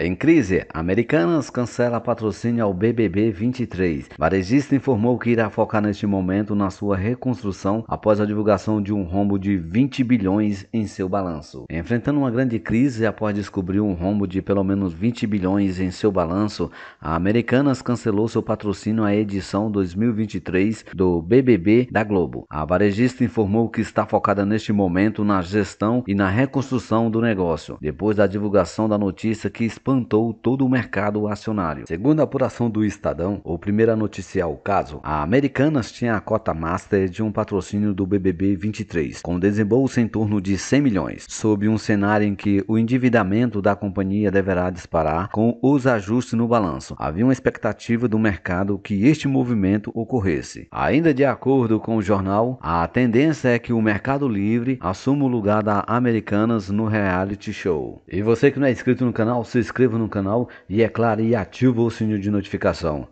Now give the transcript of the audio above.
Em crise, Americanas cancela patrocínio ao BBB 23. Varejista informou que irá focar neste momento na sua reconstrução após a divulgação de um rombo de 20 bilhões em seu balanço. Enfrentando uma grande crise após descobrir um rombo de pelo menos 20 bilhões em seu balanço, a Americanas cancelou seu patrocínio à edição 2023 do BBB da Globo. A varejista informou que está focada neste momento na gestão e na reconstrução do negócio, depois da divulgação da notícia que expõe espantou todo o mercado acionário. Segundo a apuração do Estadão, o primeira a ao caso, a Americanas tinha a cota master de um patrocínio do BBB 23, com desembolso em torno de 100 milhões, sob um cenário em que o endividamento da companhia deverá disparar com os ajustes no balanço. Havia uma expectativa do mercado que este movimento ocorresse. Ainda de acordo com o jornal, a tendência é que o Mercado Livre assuma o lugar da Americanas no reality show. E você que não é inscrito no canal, se inscreva inscreva no canal e, é claro, e ativa o sininho de notificação.